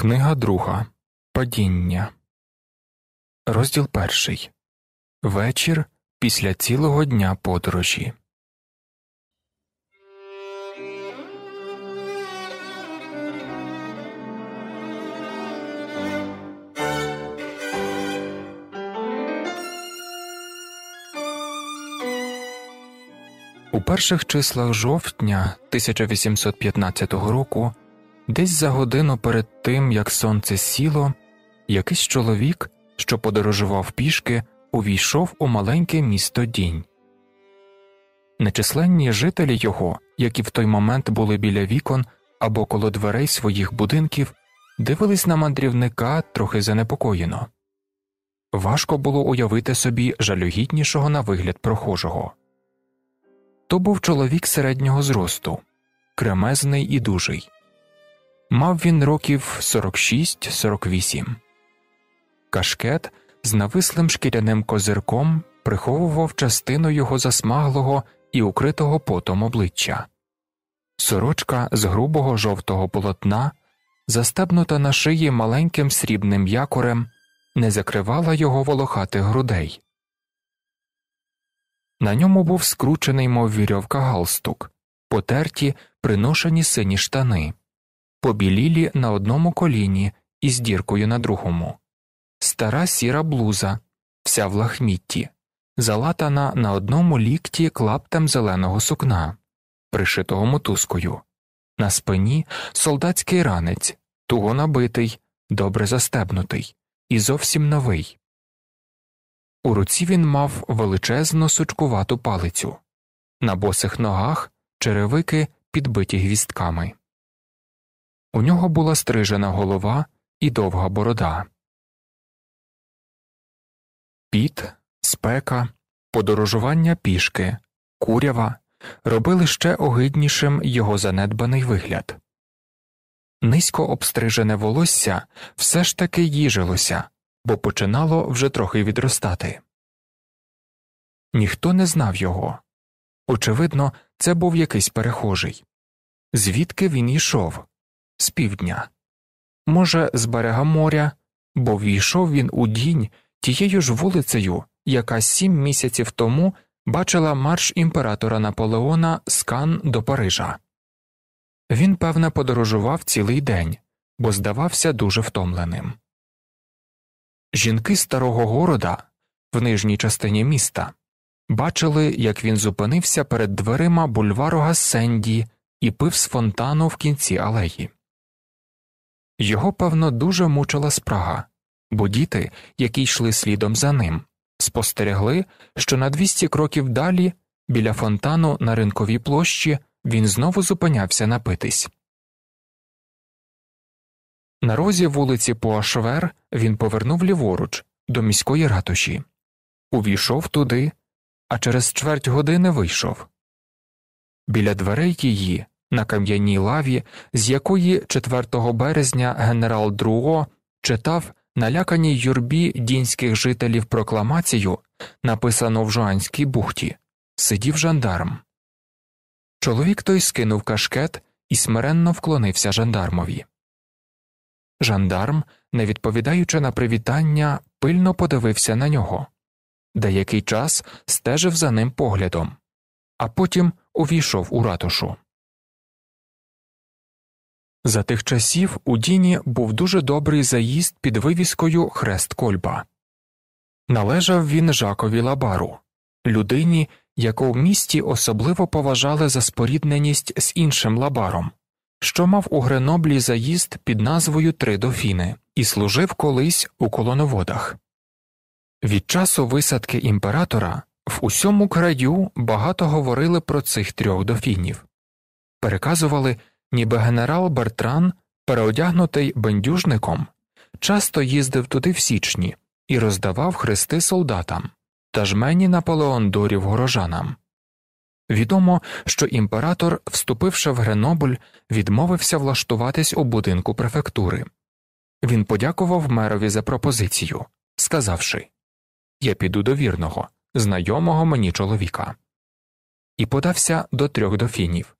Книга друга Падіння. Розділ перший Вечір після цілого дня подорожі. У перших числах жовтня 1815 року Десь за годину перед тим, як сонце сіло, якийсь чоловік, що подорожував пішки, увійшов у маленьке місто Дінь. Нечисленні жителі його, які в той момент були біля вікон або коло дверей своїх будинків, дивились на мандрівника трохи занепокоєно. Важко було уявити собі жалюгіднішого на вигляд прохожого. То був чоловік середнього зросту, кремезний і дужий. Мав він років 46-48. Кашкет з навислим шкіряним козирком приховував частину його засмаглого і укритого потом обличчя. Сорочка з грубого жовтого полотна, застебнута на шиї маленьким срібним якорем, не закривала його волохатих грудей. На ньому був скручений, мов вірьовка галстук, потерті приношені сині штани побілілі на одному коліні і з діркою на другому, стара сіра блуза, вся в лахмітті, залатана на одному лікті клаптем зеленого сукна, пришитого мотузкою, на спині солдатський ранець, туго набитий, добре застебнутий і зовсім новий. У руці він мав величезну сучкувату палицю, на босих ногах черевики підбиті гвістками. У нього була стрижена голова і довга борода. Піт, спека, подорожування пішки, курява робили ще огиднішим його занедбаний вигляд. Низько обстрижене волосся все ж таки їжилося, бо починало вже трохи відростати. Ніхто не знав його. Очевидно, це був якийсь перехожий. Звідки він йшов? з півдня, може, з берега моря, бо війшов він у дінь тією ж вулицею, яка сім місяців тому бачила марш імператора Наполеона з Кан до Парижа. Він, певне, подорожував цілий день, бо здавався дуже втомленим. Жінки старого города в нижній частині міста бачили, як він зупинився перед дверима бульвару Гассенді і пив з фонтану в кінці алеї. Його, певно, дуже мучила спрага, бо діти, які йшли слідом за ним, спостерегли, що на 200 кроків далі, біля фонтану на ринковій площі, він знову зупинявся напитись. На розі вулиці Пуашвер він повернув ліворуч до міської ратуші, увійшов туди, а через чверть години вийшов. Біля дверей її на кам'яній лаві, з якої 4 березня генерал Друго читав наляканій юрбі дінських жителів прокламацію, написану в Жуанській бухті, сидів жандарм. Чоловік той скинув кашкет і смиренно вклонився жандармові. Жандарм, не відповідаючи на привітання, пильно подивився на нього. Деякий час стежив за ним поглядом, а потім увійшов у ратушу. За тих часів у Діні був дуже добрий заїзд під вивіскою Хрест Кольба. Належав він Жакові Лабару, людині, яку в місті особливо поважали за спорідненість з іншим лабаром, що мав у Греноблі заїзд під назвою Три дофіни і служив колись у колоноводах. Від часу висадки імператора в усьому краю багато говорили про цих трьох дофінів, переказували ніби генерал Бертран, переодягнутий бендюжником, часто їздив туди в січні і роздавав хрести солдатам та жмені наполеондорів горожанам. Відомо, що імператор, вступивши в Гренобль, відмовився влаштуватись у будинку префектури. Він подякував мерові за пропозицію, сказавши Я піду до вірного, знайомого мені чоловіка, і подався до трьох дофінів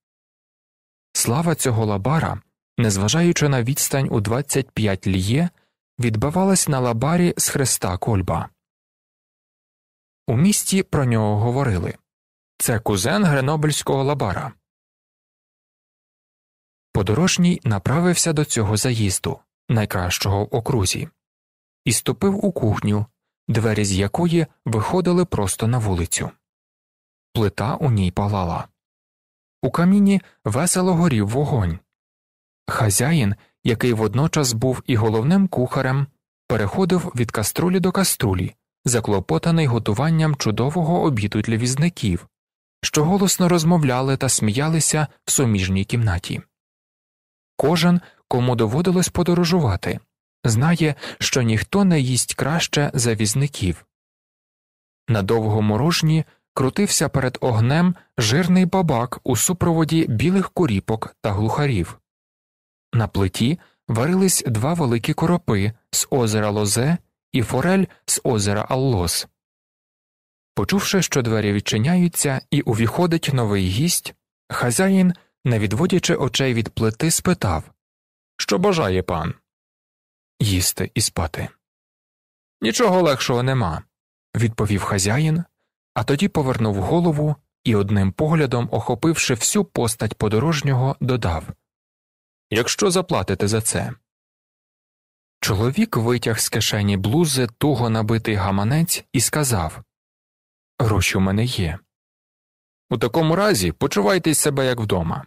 Слава цього лабара, незважаючи на відстань у 25 ліє, відбивалась на лабарі з хреста кольба. У місті про нього говорили це кузен гренобельського лабара. Подорожній направився до цього заїзду, найкращого в окрузі, і ступив у кухню, двері з якої виходили просто на вулицю. Плита у ній палала. У каміні весело горів вогонь. Хазяїн, який водночас був і головним кухарем, переходив від каструлі до каструлі, заклопотаний готуванням чудового обіду для візників, що голосно розмовляли та сміялися в суміжній кімнаті. Кожен, кому доводилось подорожувати, знає, що ніхто не їсть краще за візників. На довгому рожні крутився перед огнем жирний бабак у супроводі білих куріпок та глухарів. На плиті варились два великі коропи з озера Лозе і Форель з озера Аллос. Почувши, що двері відчиняються, і увіходить новий гість, хазяїн, не відводячи очей від плити, спитав Що бажає пан? Їсти і спати. Нічого легшого нема, відповів хазяїн, а тоді повернув голову і, одним поглядом, охопивши всю постать подорожнього, додав Якщо заплатите за це. Чоловік витяг з кишені блузи туго набитий гаманець і сказав Гроші у мене є. У такому разі почувайтесь себе як вдома.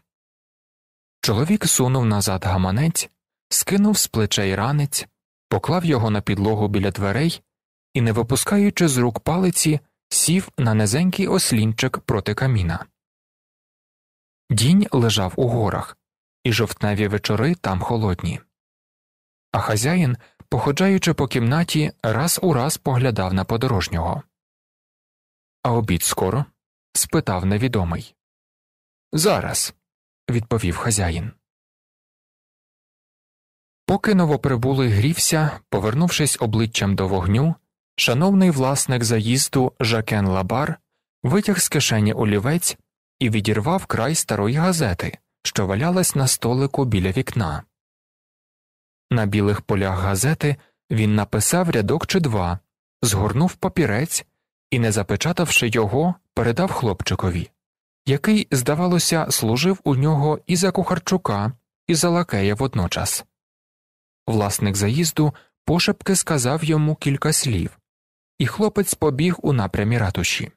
Чоловік сунув назад гаманець, скинув з плечей ранець, поклав його на підлогу біля дверей і, не випускаючи з рук палиці, сів на низенький ослінчик проти каміна. Дінь лежав у горах, і жовтневі вечори там холодні. А хазяїн, походжаючи по кімнаті, раз у раз поглядав на подорожнього. А обід скоро? спитав невідомий. Зараз, відповів хазяїн. Поки новоприбулий грівся, повернувшись обличчям до вогню, Шановний власник заїзду Жакен Лабар витяг з кишені олівець і відірвав край старої газети, що валялась на столику біля вікна. На білих полях газети він написав рядок чи два, згорнув папірець і, не запечатавши його, передав хлопчикові, який, здавалося, служив у нього і за кухарчука, і за лакея водночас. Власник заїзду пошепки сказав йому кілька слів і хлопець побіг у напрямі ратуші.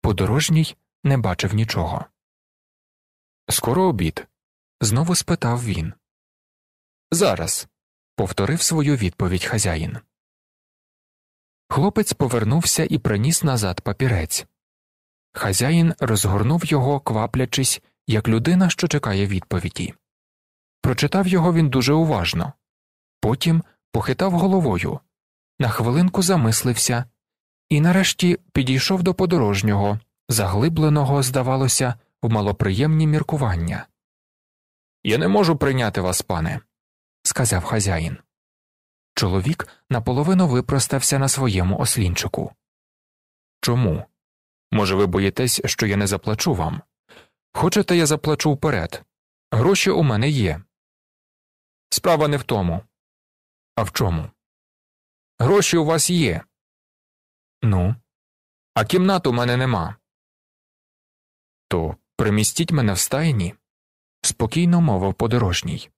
Подорожній не бачив нічого. Скоро обід? знову спитав він. Зараз. повторив свою відповідь хазяїн. Хлопець повернувся і приніс назад папірець. Хазяїн розгорнув його, кваплячись, як людина, що чекає відповіді. Прочитав його він дуже уважно. Потім похитав головою, на хвилинку замислився і нарешті підійшов до подорожнього, заглибленого, здавалося, в малоприємні міркування. Я не можу прийняти вас, пане, сказав хазяїн. Чоловік наполовину випростався на своєму ослінчику. Чому? Може, ви боїтесь, що я не заплачу вам? Хочете, я заплачу вперед. Гроші у мене є. Справа не в тому. А в чому? Гроші у вас є. Ну, а кімнат у мене нема. То примістіть мене в стайні, спокійно мовив подорожній.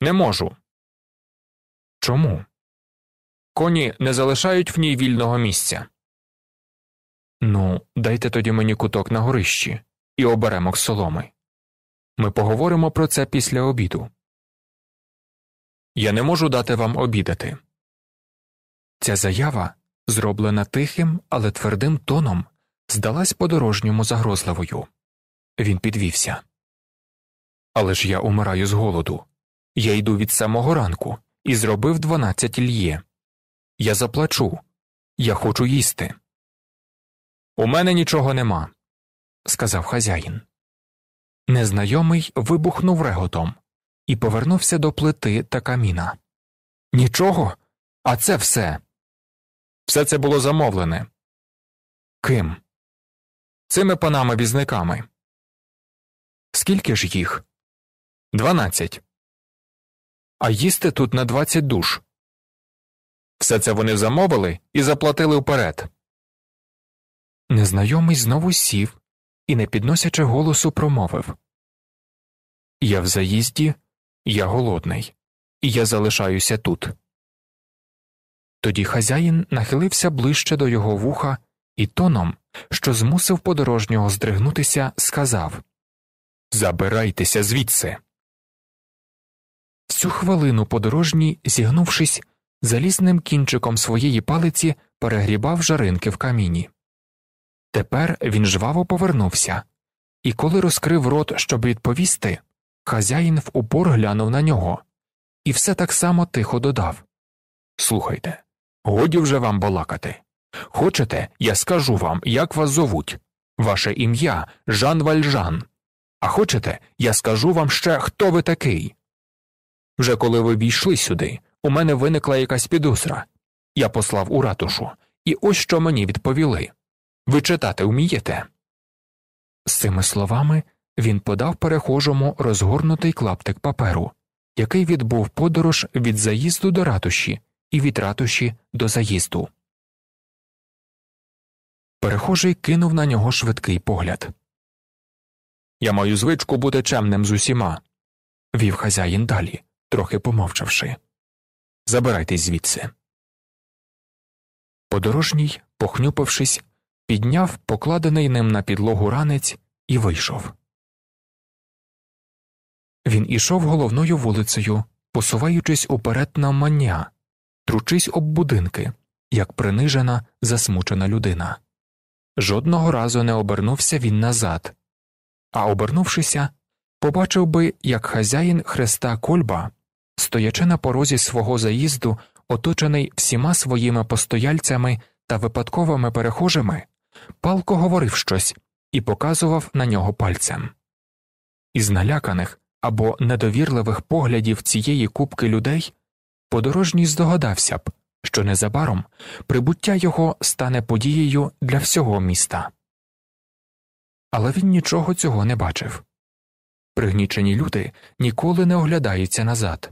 Не можу. Чому? Коні не залишають в ній вільного місця. Ну, дайте тоді мені куток на горищі і оберемок соломи. Ми поговоримо про це після обіду. Я не можу дати вам обідати. Ця заява, зроблена тихим, але твердим тоном, здалась подорожньому загрозливою. Він підвівся. Але ж я умираю з голоду. Я йду від самого ранку і зробив дванадцять льє. Я заплачу. Я хочу їсти. У мене нічого нема, сказав хазяїн. Незнайомий вибухнув реготом і повернувся до плити та каміна. Нічого, а це все. Все це було замовлене. Ким? Цими панами візниками. Скільки ж їх? Дванадцять. А їсти тут на двадцять душ. Все це вони замовили і заплатили вперед. Незнайомий знову сів і, не підносячи голосу, промовив Я в заїзді, я голодний, і я залишаюся тут. Тоді хазяїн нахилився ближче до його вуха і тоном, що змусив подорожнього здригнутися, сказав Забирайтеся звідси. Всю хвилину подорожній, зігнувшись, залізним кінчиком своєї палиці перегрібав жаринки в каміні. Тепер він жваво повернувся, і коли розкрив рот, щоб відповісти, хазяїн в упор глянув на нього і все так само тихо додав Слухайте. Годі вже вам балакати. Хочете, я скажу вам, як вас зовуть. Ваше ім'я Жан Вальжан. А хочете, я скажу вам ще, хто ви такий. Вже коли ви війшли сюди, у мене виникла якась підозра. Я послав у ратушу, і ось що мені відповіли ви читати вмієте. З цими словами він подав перехожому розгорнутий клаптик паперу, який відбув подорож від заїзду до ратуші і від ратуші до заїзду. Перехожий кинув на нього швидкий погляд. Я маю звичку бути чемним з усіма, вів хазяїн далі, трохи помовчавши. Забирайтесь звідси. Подорожній, похнюпившись, підняв покладений ним на підлогу ранець і вийшов. Він ішов головною вулицею, посуваючись уперед на мання, тручись об будинки, як принижена, засмучена людина. Жодного разу не обернувся він назад, а обернувшися, побачив би, як хазяїн хреста Кольба, стоячи на порозі свого заїзду, оточений всіма своїми постояльцями та випадковими перехожими, палко говорив щось і показував на нього пальцем. Із наляканих або недовірливих поглядів цієї купки людей подорожній здогадався б, що незабаром прибуття його стане подією для всього міста. Але він нічого цього не бачив. Пригнічені люди ніколи не оглядаються назад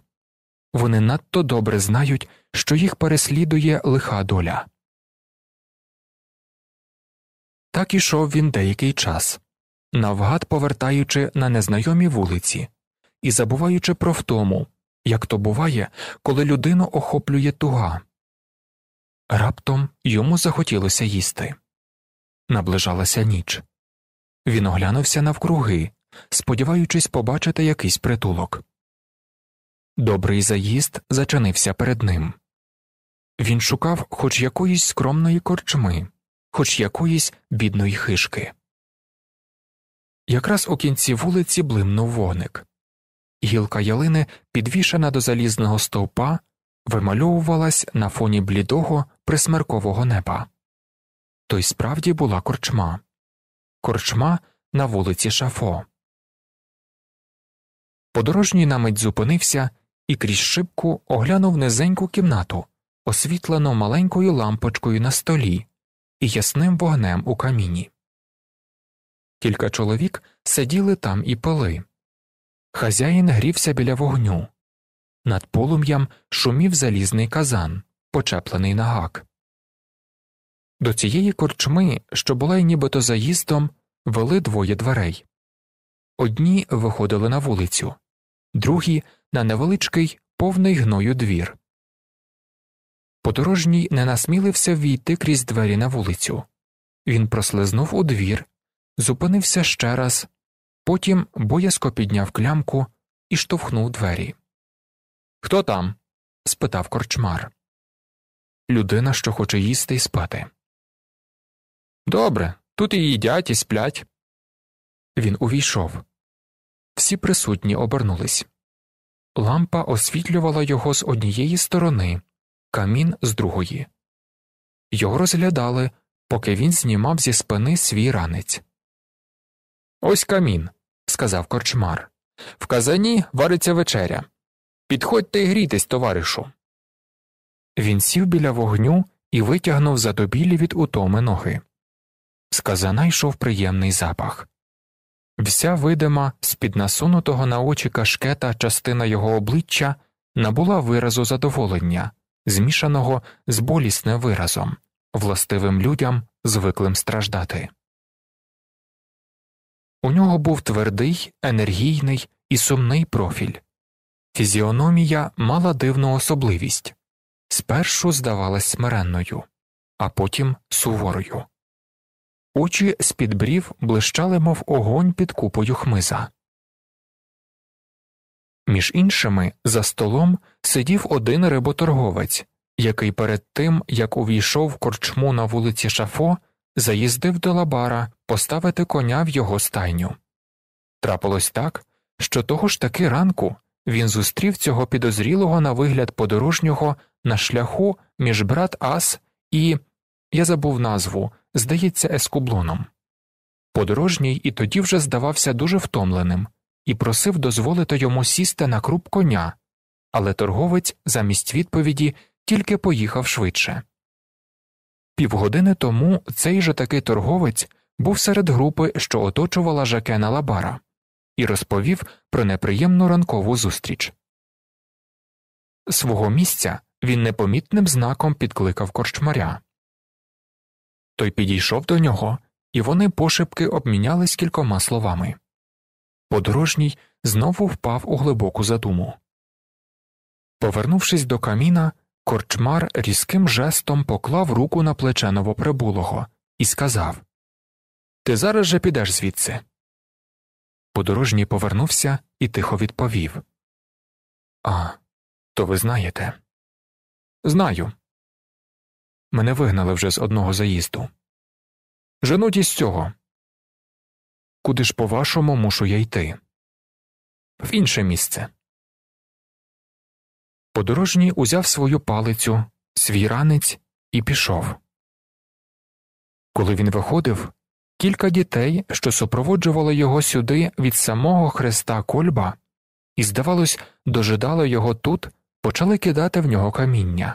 вони надто добре знають, що їх переслідує лиха доля. Так ішов він деякий час, навгад повертаючи на незнайомі вулиці і забуваючи про втому, як то буває, коли людину охоплює туга. Раптом йому захотілося їсти. Наближалася ніч. Він оглянувся навкруги, сподіваючись побачити якийсь притулок. Добрий заїзд зачинився перед ним. Він шукав хоч якоїсь скромної корчми, хоч якоїсь бідної хишки. Якраз у кінці вулиці блимнув воник. Гілка ялини, підвішена до залізного стовпа, вимальовувалась на фоні блідого, присмеркового неба. Той справді була корчма, корчма на вулиці Шафо. Подорожній на мить зупинився і крізь шибку оглянув низеньку кімнату, освітлену маленькою лампочкою на столі і ясним вогнем у каміні. Кілька чоловік сиділи там і пили. Хазяїн грівся біля вогню. Над полум'ям шумів залізний казан, почеплений на гак. До цієї корчми, що була й нібито заїздом, вели двоє дверей. Одні виходили на вулицю, другі на невеличкий повний гною двір. Подорожній не насмілився війти крізь двері на вулицю. Він прослизнув у двір, зупинився ще раз Потім боязко підняв клямку і штовхнув двері. Хто там? спитав корчмар. Людина, що хоче їсти і спати. Добре, тут і їдять, і сплять. Він увійшов. Всі присутні обернулись. Лампа освітлювала його з однієї сторони, камін з другої. Його розглядали, поки він знімав зі спини свій ранець. Ось камін сказав корчмар. В казані вариться вечеря. Підходьте і грійтесь, товаришу. Він сів біля вогню і витягнув задобілі від утоми ноги. З казана йшов приємний запах. Вся видима, з під насунутого на очі кашкета частина його обличчя набула виразу задоволення, змішаного з болісним виразом, властивим людям звиклим страждати. У нього був твердий, енергійний і сумний профіль. Фізіономія мала дивну особливість спершу здавалась смиренною, а потім суворою. Очі з під брів блищали, мов огонь під купою хмиза. Між іншими за столом сидів один риботорговець, який перед тим як увійшов корчму на вулиці Шафо, заїздив до лабара поставити коня в його стайню. Трапилось так, що того ж таки ранку він зустрів цього підозрілого на вигляд подорожнього на шляху між брат Ас і я забув назву, здається, ескублоном. Подорожній і тоді вже здавався дуже втомленим і просив дозволити йому сісти на круп коня, але торговець замість відповіді тільки поїхав швидше. Півгодини тому цей же такий торговець був серед групи, що оточувала Жакена Лабара, і розповів про неприємну ранкову зустріч. Свого місця він непомітним знаком підкликав корчмаря. Той підійшов до нього, і вони пошепки обмінялись кількома словами. Подорожній знову впав у глибоку задуму. Повернувшись до каміна, Корчмар різким жестом поклав руку на плече новоприбулого і сказав Ти зараз же підеш звідси. Подорожній повернувся і тихо відповів А, то ви знаєте. Знаю. Мене вигнали вже з одного заїзду. Женуть із цього. Куди ж, по вашому, мушу я йти? В інше місце. Подорожній узяв свою палицю, свій ранець і пішов. Коли він виходив, кілька дітей, що супроводжували його сюди від самого хреста Кольба, і, здавалось, дожидали його тут, почали кидати в нього каміння.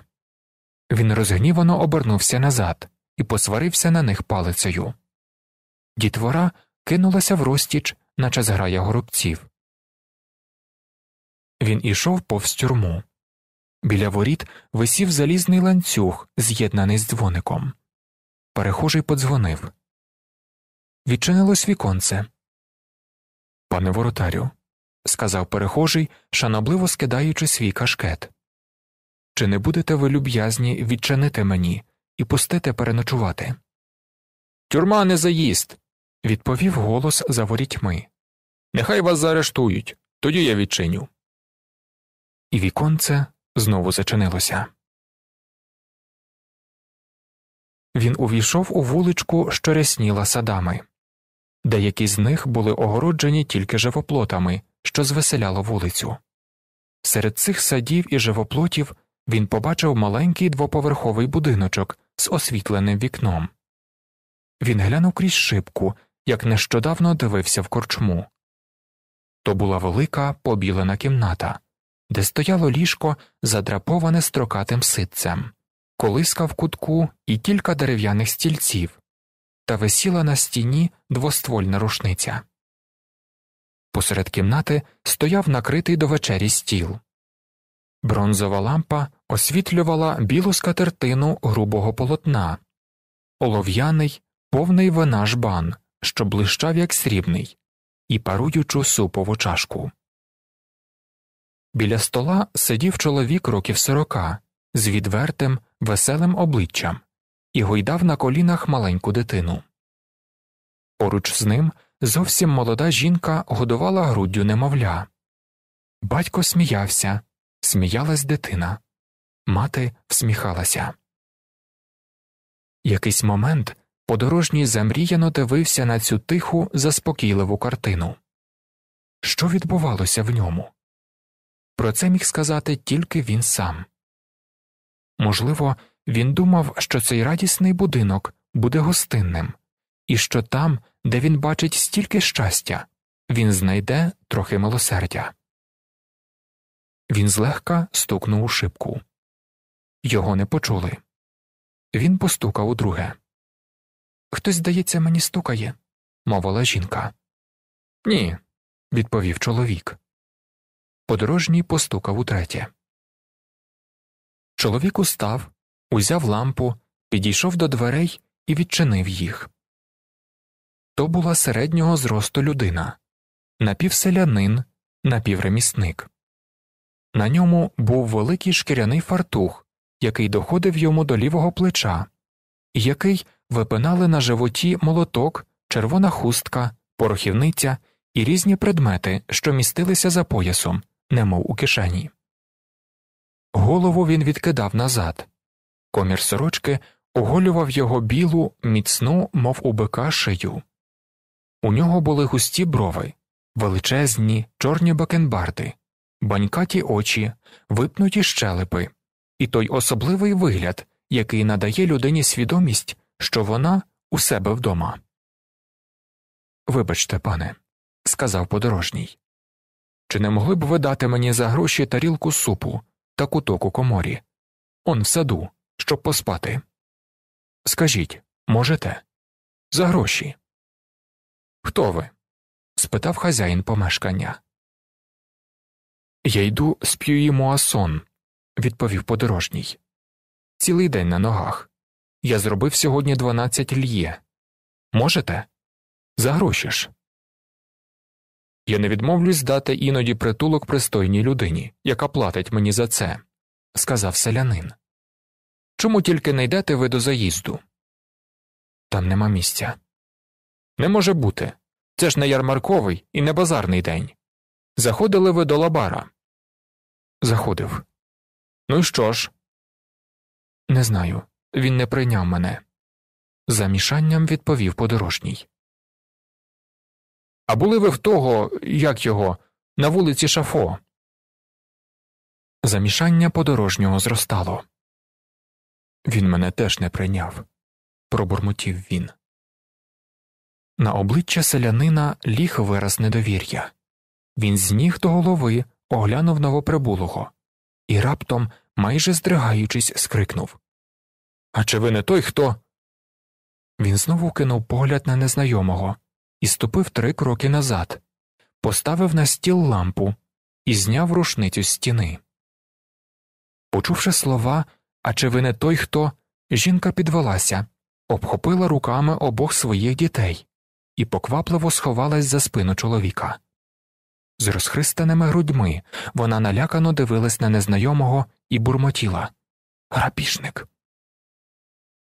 Він розгнівано обернувся назад і посварився на них палицею. Дітвора кинулася в розтіч, наче зграя горобців. Він ішов повз тюрму. Біля воріт висів залізний ланцюг, з'єднаний з дзвоником. Перехожий подзвонив. Відчинилось віконце. Пане воротарю, сказав перехожий, шанобливо скидаючи свій кашкет. Чи не будете ви люб'язні відчинити мені і пустите переночувати? Тюрма не заїзд. відповів голос за ворітьми. Нехай вас заарештують, тоді я відчиню. І віконце знову зачинилося. Він увійшов у вуличку, що рясніла садами, деякі з них були огороджені тільки живоплотами, що звеселяло вулицю. Серед цих садів і живоплотів він побачив маленький двоповерховий будиночок з освітленим вікном. Він глянув крізь шибку, як нещодавно дивився в корчму. То була велика побілена кімната, де стояло ліжко, задраповане строкатим ситцем, колиска в кутку і кілька дерев'яних стільців, та висіла на стіні двоствольна рушниця. Посеред кімнати стояв накритий до вечері стіл. Бронзова лампа освітлювала білу скатертину грубого полотна, олов'яний, повний вина жбан, що блищав як срібний, і паруючу супову чашку. Біля стола сидів чоловік років сорока з відвертим, веселим обличчям і гойдав на колінах маленьку дитину. Поруч з ним зовсім молода жінка годувала груддю немовля. Батько сміявся, сміялась дитина. Мати всміхалася. Якийсь момент подорожній замріяно дивився на цю тиху, заспокійливу картину. Що відбувалося в ньому? Про це міг сказати тільки він сам. Можливо, він думав, що цей радісний будинок буде гостинним, і що там, де він бачить стільки щастя, він знайде трохи милосердя. Він злегка стукнув у шибку. Його не почули. Він постукав у друге. Хтось, здається, мені стукає, мовила жінка. Ні, відповів чоловік. Подорожній постукав утретє. Чоловік устав, узяв лампу, підійшов до дверей і відчинив їх. То була середнього зросту людина напівселянин, напівремісник. На ньому був великий шкіряний фартух, який доходив йому до лівого плеча, який випинали на животі молоток, червона хустка, порохівниця і різні предмети, що містилися за поясом немов у кишені. Голову він відкидав назад. Комір сорочки оголював його білу, міцну, мов у бика шию. У нього були густі брови, величезні, чорні бакенбарди, банькаті очі, випнуті щелепи, і той особливий вигляд, який надає людині свідомість, що вона у себе вдома. Вибачте, пане, сказав подорожній. Чи не могли б ви дати мені за гроші тарілку супу та куток у коморі? Он в саду, щоб поспати. Скажіть, можете? За гроші. Хто ви? спитав хазяїн помешкання. Я йду з П'юїмуасон», – відповів подорожній. Цілий день на ногах. Я зробив сьогодні 12 льє. Можете? За гроші ж. Я не відмовлюсь дати іноді притулок пристойній людині, яка платить мені за це, сказав селянин. Чому тільки не йдете ви до заїзду? Там нема місця. Не може бути. Це ж не ярмарковий і не базарний день. Заходили ви до лабара? Заходив. Ну і що ж? Не знаю. Він не прийняв мене. За мішанням відповів подорожній. А були ви в того, як його, на вулиці Шафо? Замішання подорожнього зростало. Він мене теж не прийняв, пробурмотів він. На обличчя селянина ліг вираз недовір'я. Він з ніг до голови оглянув новоприбулого і раптом, майже здригаючись, скрикнув А чи ви не той хто? Він знову кинув погляд на незнайомого, і ступив три кроки назад, поставив на стіл лампу і зняв рушницю з стіни. Почувши слова, а чи ви не той хто, жінка підвелася, обхопила руками обох своїх дітей і поквапливо сховалась за спину чоловіка. З розхристаними грудьми вона налякано дивилась на незнайомого і бурмотіла Грабіжник.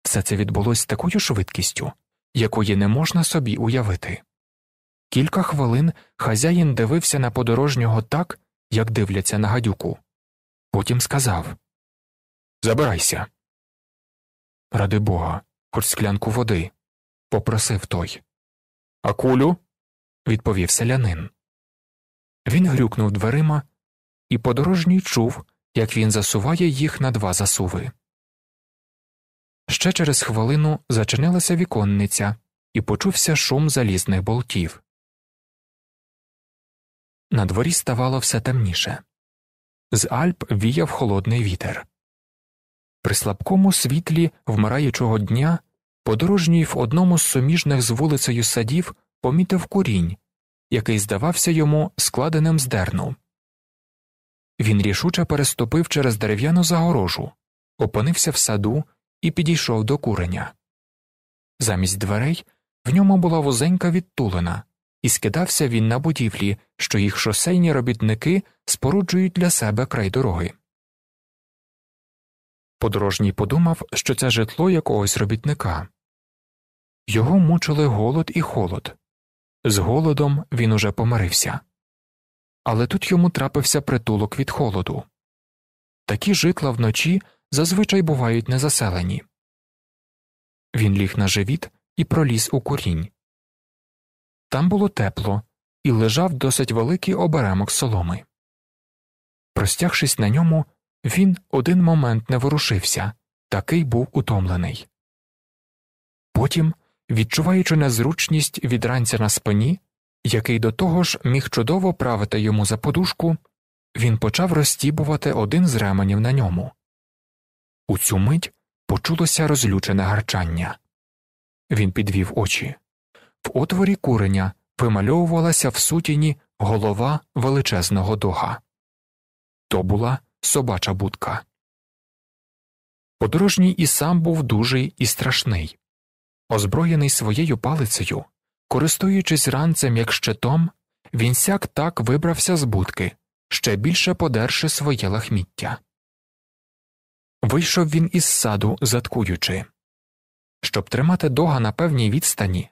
Все це відбулось з такою швидкістю, якої не можна собі уявити. Кілька хвилин хазяїн дивився на подорожнього так, як дивляться на гадюку. Потім сказав Забирайся. Ради бога, хоч склянку води. попросив той. А кулю? відповів селянин. Він грюкнув дверима, і подорожній чув, як він засуває їх на два засуви. Ще через хвилину зачинилася віконниця, і почувся шум залізних болтів. На дворі ставало все темніше. З Альп віяв холодний вітер. При слабкому світлі вмираючого дня подорожній в одному з суміжних з вулицею садів помітив курінь, який здавався йому складеним з дерну. Він рішуче переступив через дерев'яну загорожу, опинився в саду і підійшов до куреня. Замість дверей в ньому була вузенька відтулена, і скидався він на будівлі, що їх шосейні робітники споруджують для себе край дороги. Подорожній подумав, що це житло якогось робітника. Його мучили голод і холод. З голодом він уже помирився. Але тут йому трапився притулок від холоду. Такі житла вночі зазвичай бувають незаселені. Він ліг на живіт і проліз у корінь. Там було тепло, і лежав досить великий оберемок соломи. Простягшись на ньому, він один момент не ворушився, такий був утомлений. Потім, відчуваючи незручність від ранця на спині, який до того ж міг чудово правити йому за подушку, він почав розтібувати один з ременів на ньому. У цю мить почулося розлючене гарчання. Він підвів очі. В отворі куреня вимальовувалася в сутіні голова величезного дога. То була собача будка. Подорожній і сам був дужий і страшний. Озброєний своєю палицею, користуючись ранцем як щитом, він сяк так вибрався з будки, ще більше подерши своє лахміття. Вийшов він із саду, заткуючи. Щоб тримати дога на певній відстані,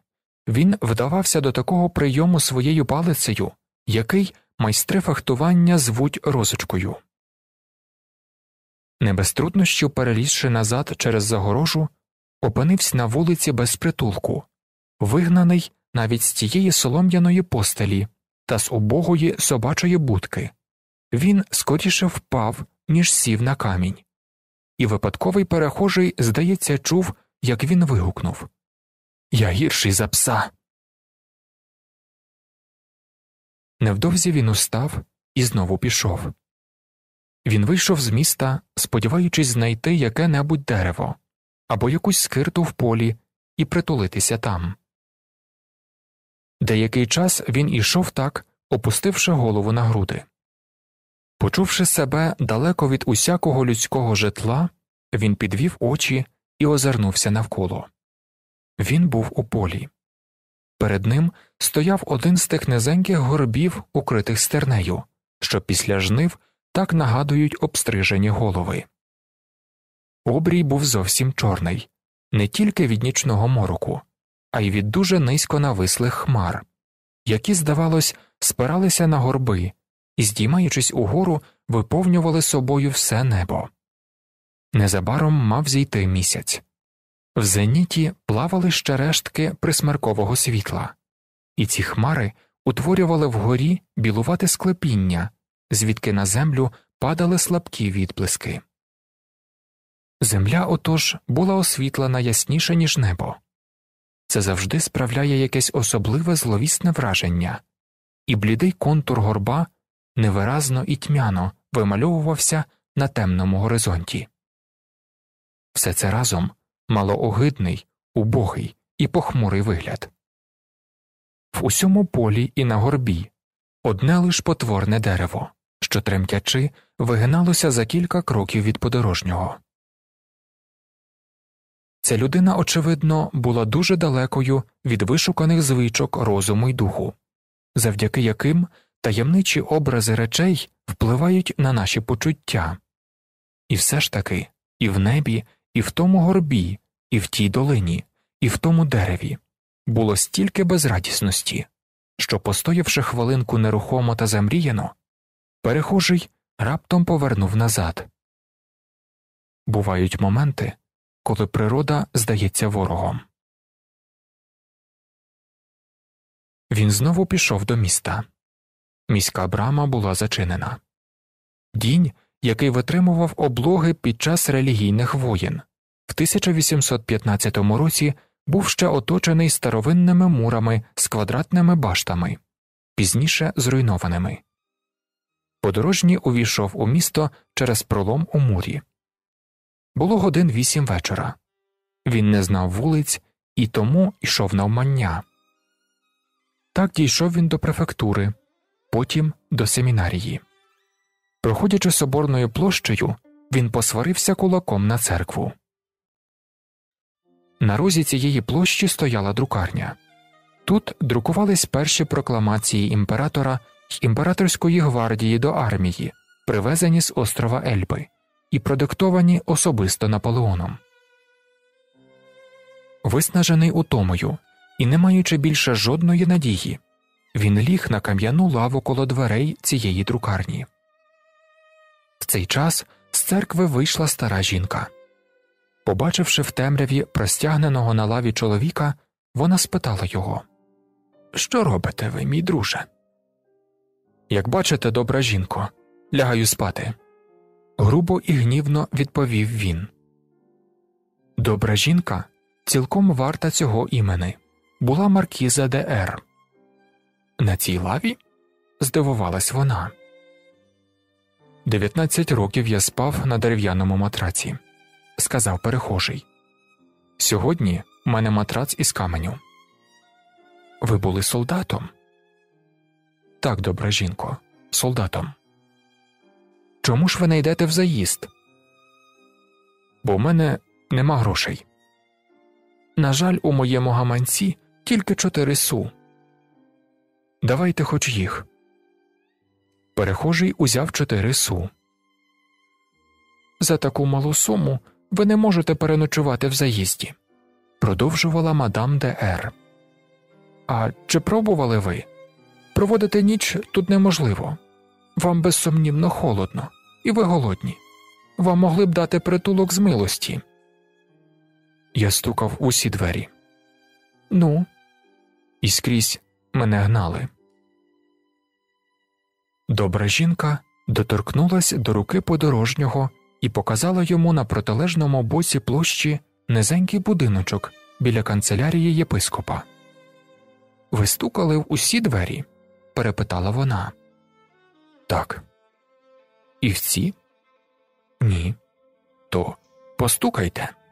він вдавався до такого прийому своєю палицею, який майстри фехтування звуть розочкою. Не без труднощів перелізши назад через загорожу, опинився на вулиці без притулку, вигнаний навіть з тієї солом'яної постелі та з убогої собачої будки. Він скоріше впав, ніж сів на камінь і випадковий перехожий, здається, чув, як він вигукнув Я гірший за пса. Невдовзі він устав і знову пішов. Він вийшов з міста, сподіваючись знайти яке небудь дерево або якусь скирту в полі і притулитися там. Деякий час він ішов так, опустивши голову на груди. Почувши себе далеко від усякого людського житла, він підвів очі і озирнувся навколо. Він був у полі. Перед ним стояв один з тих низеньких горбів, укритих стернею, що після жнив так нагадують обстрижені голови. Обрій був зовсім чорний, не тільки від нічного мороку, а й від дуже низько навислих хмар, які, здавалось, спиралися на горби і, здіймаючись угору, виповнювали собою все небо. Незабаром мав зійти місяць. В зеніті плавали ще рештки присмеркового світла, і ці хмари утворювали вгорі білувате склепіння, звідки на землю падали слабкі відблиски. Земля отож була освітлена ясніше, ніж небо. Це завжди справляє якесь особливе зловісне враження, і блідий контур горба невиразно і тьмяно вимальовувався на темному горизонті. Все це разом мало огидний, убогий і похмурий вигляд. В усьому полі і на горбі одне лиш потворне дерево, що тремтячи вигиналося за кілька кроків від подорожнього. Ця людина, очевидно, була дуже далекою від вишуканих звичок розуму й духу, завдяки яким таємничі образи речей впливають на наші почуття. І все ж таки, і в небі, і в тому горбі, і в тій долині, і в тому дереві було стільки безрадісності, що, постоявши хвилинку нерухомо та замріяно, перехожий раптом повернув назад. Бувають моменти, коли природа здається ворогом. Він знову пішов до міста. Міська брама була зачинена. Дінь, який витримував облоги під час релігійних воєн, в 1815 році був ще оточений старовинними мурами з квадратними баштами, пізніше зруйнованими. Подорожній увійшов у місто через пролом у мурі. Було годин вісім вечора. Він не знав вулиць і тому йшов на навмання. Так дійшов він до префектури потім до семінарії. Проходячи соборною площею, він посварився кулаком на церкву. На розі цієї площі стояла друкарня. Тут друкувались перші прокламації імператора й імператорської гвардії до армії, привезені з острова Ельби, і продиктовані особисто Наполеоном. Виснажений утомою і не маючи більше жодної надії, він ліг на кам'яну лаву коло дверей цієї друкарні. В цей час з церкви вийшла стара жінка. Побачивши в темряві простягненого на лаві чоловіка, вона спитала його Що робите ви, мій друже? Як бачите, добра жінко, лягаю спати. грубо і гнівно відповів він. Добра жінка цілком варта цього імени, була маркіза Д.Р. На цій лаві? здивувалась вона. 19 років я спав на дерев'яному матраці, сказав перехожий. Сьогодні в мене матрац із каменю. Ви були солдатом? Так, добра жінко, солдатом. Чому ж ви не йдете в заїзд? Бо в мене нема грошей. На жаль, у моєму гаманці тільки чотири су. Давайте хоч їх. Перехожий узяв чотири су. За таку малу суму ви не можете переночувати в заїзді, продовжувала мадам ДР. А чи пробували ви? Проводити ніч тут неможливо. Вам безсумнівно холодно, і ви голодні. Вам могли б дати притулок з милості. Я стукав усі двері. Ну, і скрізь мене гнали. Добра жінка доторкнулась до руки подорожнього і показала йому на протилежному боці площі низенький будиночок біля канцелярії єпископа. Ви стукали в усі двері? перепитала вона. Так. І всі? Ні. То постукайте.